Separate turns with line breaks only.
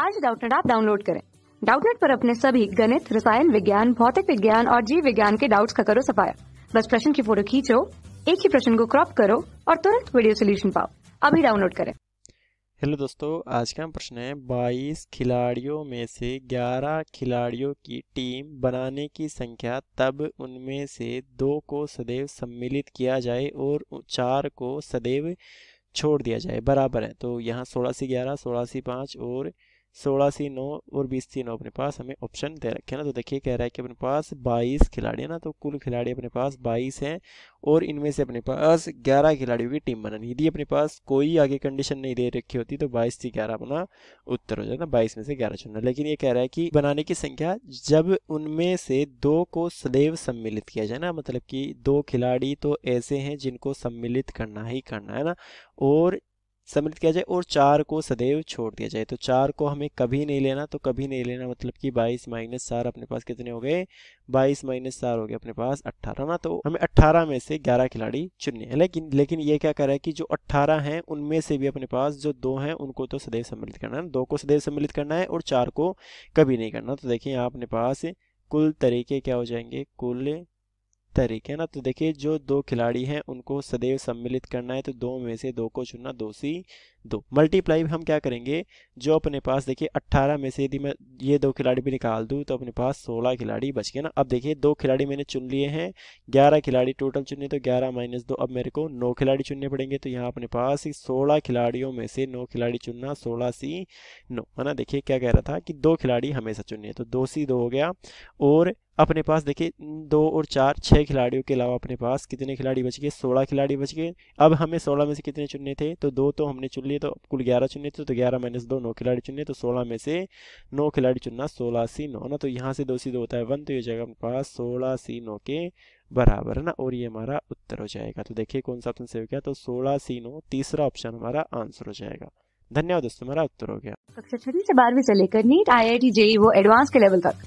आज डाउटनेट आप डाउनलोड करें डाउटनेट पर अपने सभी गणित रसायन विज्ञान भौतिक विज्ञान और जीव विज्ञान के डाउट्स का करो सफाया बस प्रश्न की फोटो खींचो एक ही प्रश्न को क्रॉप करो और तुरंत वीडियो सोल्यूशन पाओ अभी डाउनलोड करें
हेलो दोस्तों आज का प्रश्न है 22 खिलाड़ियों में से 11 खिलाड़ियों की टीम बनाने की संख्या तब उनमें से दो को सदैव सम्मिलित किया जाए और चार को सदैव छोड़ दिया जाए बराबर है तो यहाँ सोलह से ग्यारह सोलह से पाँच और सोलह सी नौ और बीस सी नौ अपने पास हमें ऑप्शन दे रखे ना तो देखिए कह रहा है कि अपने पास बाईस खिलाड़ी है ना तो कुल खिलाड़ी अपने पास बाईस हैं और इनमें से अपने पास ग्यारह खिलाड़ियों की टीम बनानी यदि अपने पास कोई आगे कंडीशन नहीं दे रखी होती तो बाईस से ग्यारह अपना उत्तर हो जाता बाईस में से ग्यारह चुनना लेकिन ये कह रहा है कि बनाने की संख्या जब उनमें से दो को स्लेव सम्मिलित किया जाए ना मतलब कि दो खिलाड़ी तो ऐसे हैं जिनको सम्मिलित करना ही करना है ना और सम्मिलित किया जाए और चार को सदैव छोड़ दिया जाए तो चार को हमें कभी नहीं लेना तो कभी नहीं लेना मतलब कि बाईस माइनस चार अपने पास कितने हो गए बाईस माइनस चार हो गए अपने पास अट्ठारह ना तो हमें अट्ठारह में से ग्यारह खिलाड़ी चुनने हैं लेकिन लेकिन ये क्या कर रहा है कि जो अट्ठारह हैं उनमें से भी अपने पास जो दो हैं उनको तो सदैव सम्मिलित करना है दो को सदैव सम्मिलित करना है और चार को कभी नहीं करना तो देखिए यहाँ अपने पास कुल तरीके क्या हो जाएंगे कुल तरीके है ना तो देखिए जो दो खिलाड़ी हैं उनको सदैव सम्मिलित करना है तो दो में से दो को चुनना दो सी दो मल्टीप्लाई हम क्या करेंगे जो अपने पास देखिए 18 में से यदि मैं ये दो खिलाड़ी भी निकाल दूँ तो अपने पास 16 खिलाड़ी बच गए ना अब देखिए दो खिलाड़ी मैंने चुन लिए हैं 11 खिलाड़ी टोटल चुने तो 11 माइनस दो अब मेरे को नौ खिलाड़ी चुनने पड़ेंगे तो यहाँ अपने पास सोलह खिलाड़ियों में से नौ खिलाड़ी चुनना सोलह सी नौ है ना देखिए क्या कह रहा था कि दो खिलाड़ी हमेशा चुनने तो दो सी दो हो गया और अपने पास देखिए दो और चार छः खिलाड़ियों के अलावा अपने पास कितने खिलाड़ी बच गए सोलह खिलाड़ी बच गए अब हमें सोलह में से कितने चुनने थे तो दो तो हमने चुन लिए तो कुल ग्यारह चुनने थे तो ग्यारह माइनस दो नौ खिलाड़ी चुनने तो सोलह में से नौ खिलाड़ी चुनना सोलह सी नौ ना तो यहाँ से दो सी दो होता है वन तो ये जगह अपने पास सोलह सी नौ के बराबर है ना और ये हमारा उत्तर हो जाएगा तो देखिए कौन सा ऑप्शन सेव किया तो सोलह सी नौ तीसरा ऑप्शन हमारा आंसर हो जाएगा धन्यवाद दोस्तों हमारा उत्तर हो गया
कक्षा छठी से बारहवीं से लेकर NEET IIT JEE वो एडवांस के लेवल तक